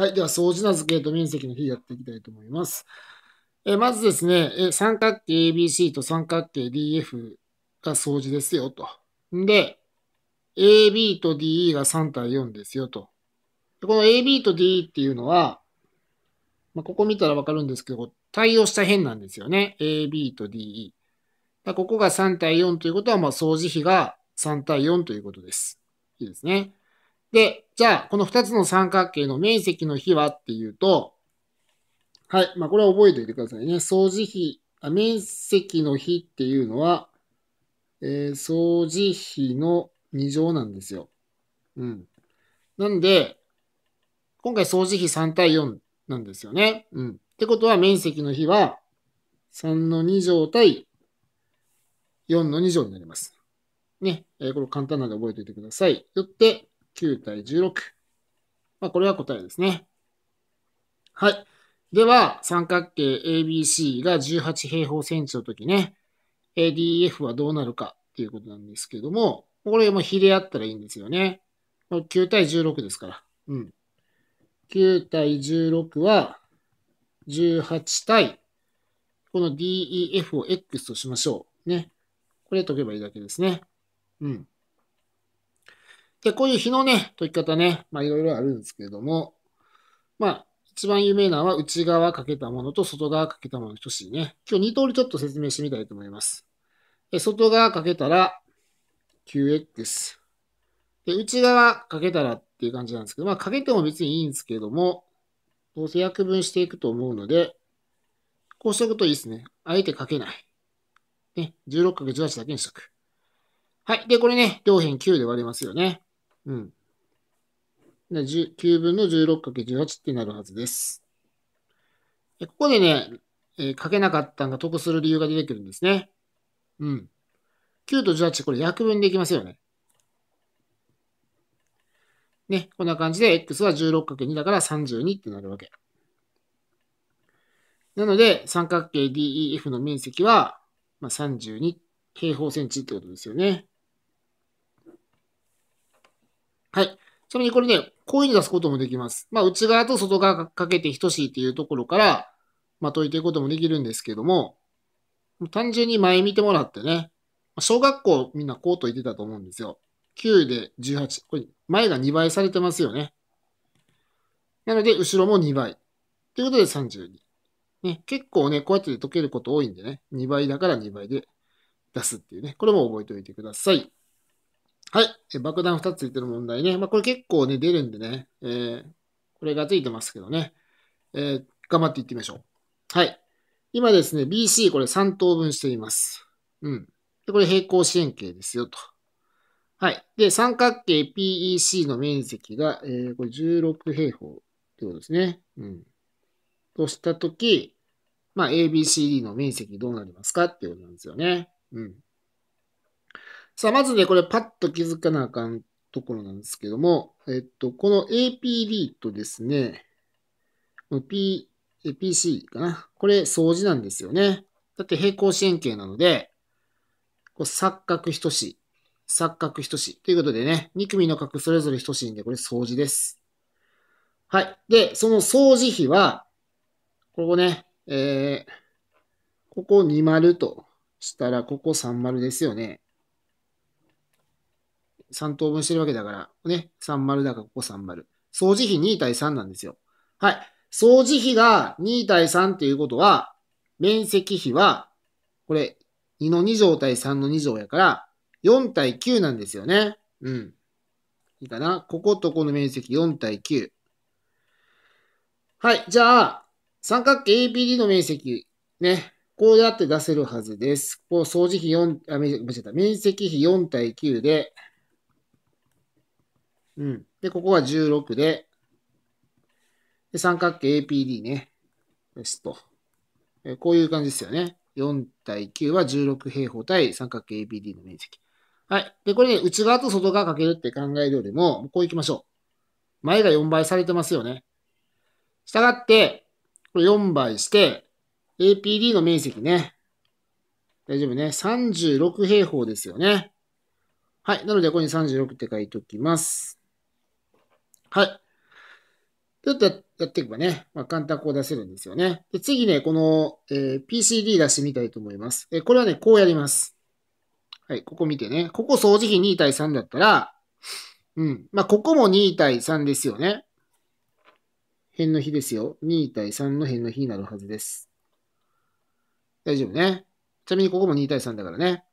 はい。では、掃除な図形と面積の比やっていきたいと思います。えまずですね、え三角形 ABC と三角形 DF が相似ですよと。で、AB と DE が3対4ですよと。この AB と DE っていうのは、まあ、ここ見たらわかるんですけど、対応した辺なんですよね。AB と DE。ここが3対4ということは、まあ、相似比が3対4ということです。いいですね。で、じゃあ、この2つの三角形の面積の比はっていうと、はい、まあ、これは覚えておいてくださいね。掃除比、あ面積の比っていうのは、えー、掃除比の2乗なんですよ。うん。なんで、今回掃除比3対4なんですよね。うん。ってことは面積の比は3の2乗対4の2乗になります。ね。えー、これ簡単なんで覚えておいてください。よって、9対16。まあ、これは答えですね。はい。では、三角形 ABC が18平方センチの時ね、ADF はどうなるかっていうことなんですけども、これも比であったらいいんですよね。9対16ですから。うん。9対16は18対、この DEF を X としましょう。ね。これ解けばいいだけですね。うん。で、こういう日のね、解き方ね、まあいろいろあるんですけれども、まあ、一番有名なのは内側かけたものと外側かけたもの等しいね。今日2通りちょっと説明してみたいと思います。で外側かけたら 9x。で、内側かけたらっていう感じなんですけど、まあかけても別にいいんですけれども、どうせ約分していくと思うので、こうしとくといいですね。あえてかけない。ね、16×18 だけにしとく。はい。で、これね、両辺9で割れますよね。うん。で9分の 16×18 ってなるはずです。でここでね、えー、書けなかったのが得する理由が出てくるんですね。うん。9と18、これ約分できますよね。ね、こんな感じで、x は 16×2 だから32ってなるわけ。なので、三角形 DEF の面積は、まあ、32平方センチってことですよね。はい。ちなみにこれね、こういうに出すこともできます。まあ、内側と外側かけて等しいっていうところから、まあ、解いていくこともできるんですけども、単純に前見てもらってね、小学校みんなこう解いてたと思うんですよ。9で18。これ、前が2倍されてますよね。なので、後ろも2倍。ということで32。ね、結構ね、こうやって解けること多いんでね、2倍だから2倍で出すっていうね、これも覚えておいてください。はい。爆弾2つついてる問題ね。まあ、これ結構ね、出るんでね。えー、これがついてますけどね。えー、頑張っていってみましょう。はい。今ですね、BC これ3等分しています。うん。で、これ平行四辺形ですよと。はい。で、三角形 PEC の面積が、えー、これ16平方ってことですね。うん。としたとき、まあ、ABCD の面積どうなりますかっていうことなんですよね。うん。さあ、まずね、これパッと気づかなあかんところなんですけども、えっと、この APD とですね、P、PC かな。これ、相似なんですよね。だって平行四辺形なので、こう錯覚等しい。錯覚等しい。ということでね、2組の角それぞれ等しいんで、これ相似です。はい。で、その相似比は、ここね、えー、ここ2丸としたら、ここ3丸ですよね。3等分してるわけだから、ね、30だからここ30。掃除比2対3なんですよ。はい。掃除比が2対3っていうことは、面積比は、これ、2の2乗対3の2乗やから、4対9なんですよね。うん。いいかな。こことこの面積4対9。はい。じゃあ、三角形 APD の面積、ね。こうやって出せるはずです。こう、掃除比4、あ、間違えた。面積比4対9で、うん。で、ここが16で、で三角形 APD ね。ですと。こういう感じですよね。4対9は16平方対三角形 APD の面積。はい。で、これね、内側と外側かけるって考えるよりも、こう行きましょう。前が4倍されてますよね。したがって、これ4倍して、APD の面積ね。大丈夫ね。36平方ですよね。はい。なので、ここに36って書いておきます。はい。ちょっとやっていけばね、まあ、簡単こう出せるんですよね。で次ね、この、えー、PCD 出してみたいと思います。えー、これはね、こうやります。はい、ここ見てね。ここ掃除比2対3だったら、うん。まあ、ここも2対3ですよね。辺の比ですよ。2対3の辺の比になるはずです。大丈夫ね。ちなみにここも2対3だからね。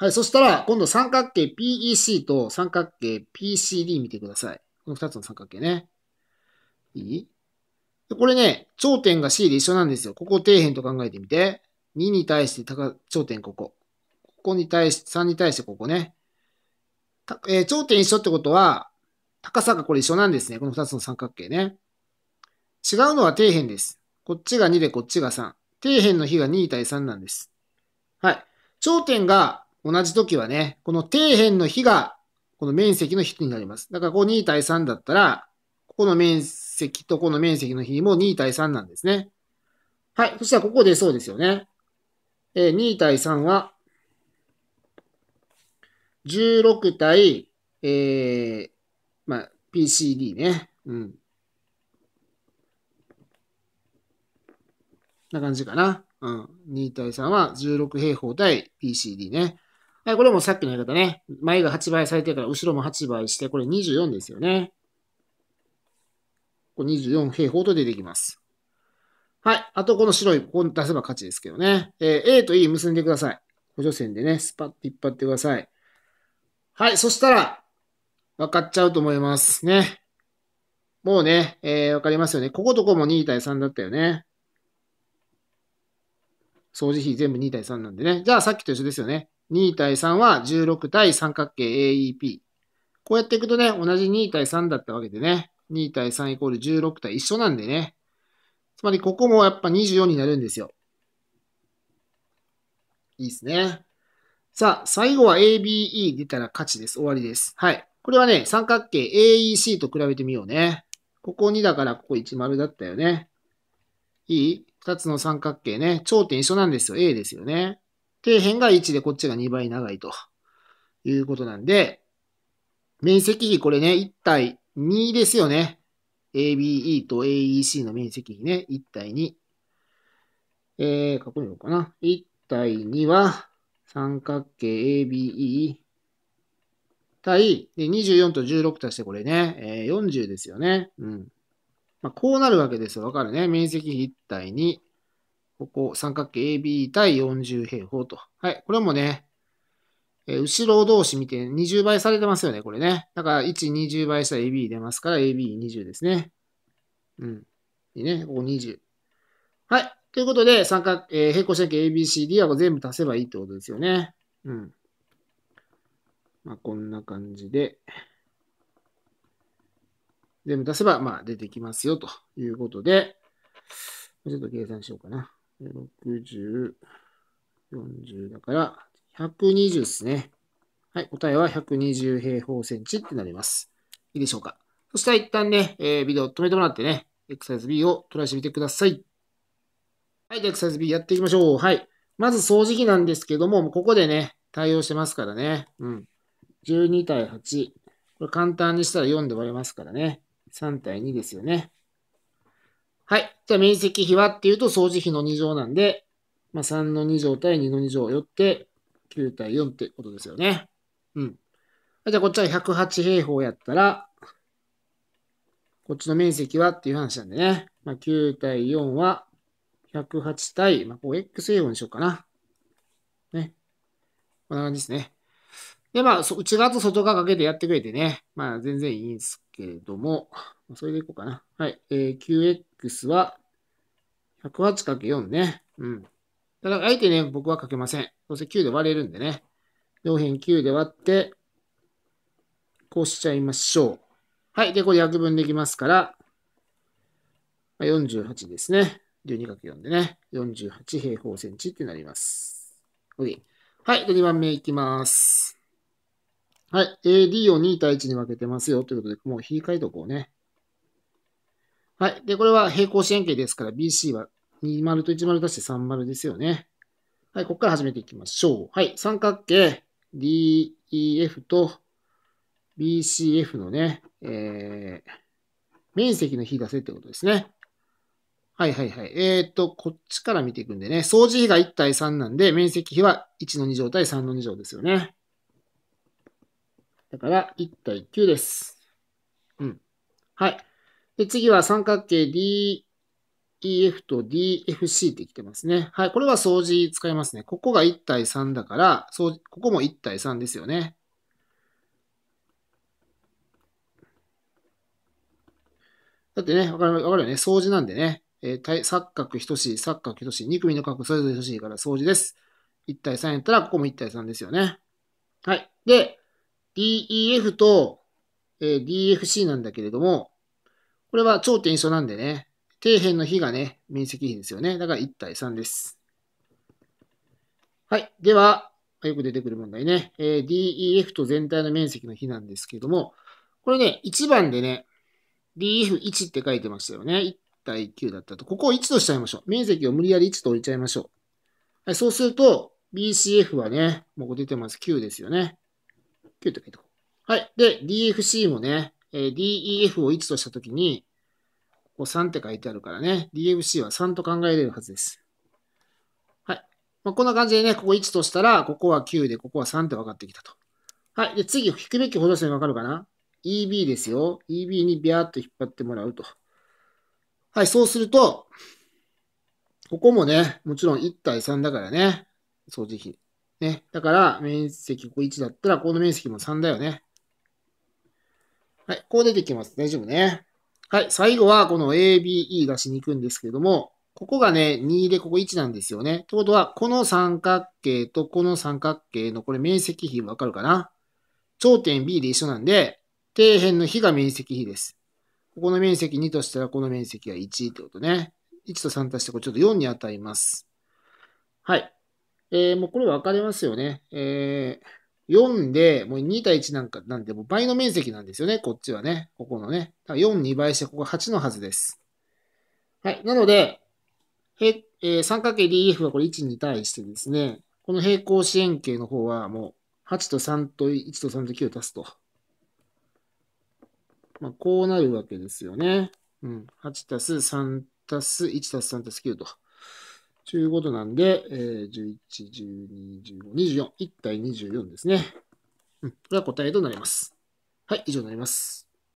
はい、そしたら、今度三角形 PEC と三角形 PCD 見てください。この二つの三角形ね。いいこれね、頂点が C で一緒なんですよ。ここ底辺と考えてみて。2に対して高、頂点ここ。ここに対して、3に対してここね。えー、頂点一緒ってことは、高さがこれ一緒なんですね。この二つの三角形ね。違うのは底辺です。こっちが2でこっちが3。底辺の比が2対3なんです。はい。頂点が同じ時はね、この底辺の比が、この面積の比になります。だからこう2対3だったら、ここの面積とこの面積の比も2対3なんですね。はい。そしたらここでそうですよね。えー、2対3は、16対、えー、まあ、PCD ね。うん。な感じかな。うん。2対3は16平方対 PCD ね。はい、これもさっきのやり方ね。前が8倍されてるから、後ろも8倍して、これ24ですよね。これ24平方と出てきます。はい。あと、この白い、ここ出せば勝ちですけどね。えー、A と E 結んでください。補助線でね、スパッと引っ張ってください。はい。そしたら、分かっちゃうと思いますね。もうね、えー、分かりますよね。こことこも2対3だったよね。掃除費全部2対3なんでね。じゃあ、さっきと一緒ですよね。2対3は16対三角形 AEP。こうやっていくとね、同じ2対3だったわけでね、2対3イコール16対一緒なんでね。つまりここもやっぱ24になるんですよ。いいですね。さあ、最後は ABE 出たら勝ちです。終わりです。はい。これはね、三角形 AEC と比べてみようね。ここ2だからここ1丸だったよね。いい ?2 つの三角形ね。頂点一緒なんですよ。A ですよね。底辺が1でこっちが2倍長いということなんで、面積比これね、1対2ですよね。ABE と AEC の面積比ね、1対2。えー、っこいよのかな。1対2は、三角形 ABE 対、で24と16足してこれね、えー、40ですよね。うん。まあ、こうなるわけですよ。わかるね。面積比1対2。ここ、三角形 AB 対40平方と。はい。これもね、えー、後ろ同士見て20倍されてますよね、これね。だから、1、20倍したら AB 出ますから、AB20 ですね。うん。いいね。ここ20。はい。ということで、三角、えー、平行四角形 ABCD は全部足せばいいってことですよね。うん。まあ、こんな感じで、全部足せば、まあ、出てきますよ、ということで、ちょっと計算しようかな。60、40だから、120ですね。はい、答えは120平方センチってなります。いいでしょうか。そしたら一旦ね、えー、ビデオ止めてもらってね、エクササイズ B をトライしてみてください。はい、エクササイズ B やっていきましょう。はい。まず掃除機なんですけども、ここでね、対応してますからね。うん。12対8。これ簡単にしたら4で割れますからね。3対2ですよね。はい。じゃあ面積比はっていうと掃除比の2乗なんで、まあ、3の2乗対2の2乗よって9対4ってことですよね。うん。じゃあこっちは108平方やったら、こっちの面積はっていう話なんでね。まあ、9対4は108対、まあ、こう x 平方にしようかな。ね。こんな感じですね。で、まあ、内側と外側かけてやってくれてね。まあ、全然いいんですけれども。それでいこうかな。はい。えー、QX は 108×4 ね。うん。ただ、あえてね、僕はかけません。どうせ9で割れるんでね。両辺9で割って、こうしちゃいましょう。はい。で、これ約分できますから、48ですね。12×4 でね。48平方センチってなります。OK。はい。で、2番目いきます。はい。AD を2対1に分けてますよ。ということで、もう引い換えとこうね。はい。で、これは平行四辺形ですから、BC は20と10足して30ですよね。はい。ここから始めていきましょう。はい。三角形 DEF と BCF のね、えー、面積の比出せってことですね。はいはいはい。えー、っと、こっちから見ていくんでね、相除比が1対3なんで、面積比は1の2乗対3の2乗ですよね。だから、1対9です。うん。はい。で、次は三角形 DEF と DFC ってきてますね。はい。これは相似使いますね。ここが1対3だから、ここも1対3ですよね。だってね、わかるわかるよね。相似なんでね。えー、対錯角等しい、錯角等しい、2組の角それぞれ等しいから相似です。1対3やったら、ここも1対3ですよね。はい。で、DEF と、えー、DFC なんだけれども、これは頂点一緒なんでね、底辺の比がね、面積比ですよね。だから1対3です。はい。では、よく出てくる問題ね。えー、DEF と全体の面積の比なんですけども、これね、1番でね、DF1 って書いてましたよね。1対9だったと。ここを1としちゃいましょう。面積を無理やり1と置いちゃいましょう。はい、そうすると、BCF はね、もう出てます。9ですよね。9って書いておこう。はい。で、DFC もね、えー、DEF を1としたときに、こう3って書いてあるからね、DFC は3と考えれるはずです。はい。まあ、こんな感じでね、ここ1としたら、ここは9で、ここは3って分かってきたと。はい。で、次、引くべき補助線分かるかな ?EB ですよ。EB にビャーっと引っ張ってもらうと。はい。そうすると、ここもね、もちろん1対3だからね。掃除費。ね。だから、面積ここ1だったら、この面積も3だよね。はい、こう出てきます。大丈夫ね。はい、最後はこの ABE がしに行くんですけれども、ここがね、2でここ1なんですよね。ってことは、この三角形とこの三角形のこれ面積比わかるかな頂点 B で一緒なんで、底辺の比が面積比です。ここの面積2としたら、この面積が1ってことね。1と3足して、これちょっと4に当たります。はい。えー、もうこれ分かりますよね。えー、4で、もう2対1なんかなんで、もう倍の面積なんですよね、こっちはね。ここのね。4、2倍して、ここ8のはずです。はい。なので、えー、角形 d f はこれ1に対してですね、この平行四辺形の方はもう8と3と1と3と9を足すと。まあ、こうなるわけですよね。うん。8足す3足す1足す3足す9と。ということなんで、えー、11、12、15、24、1対24ですね。うん。これが答えとなります。はい、以上になります。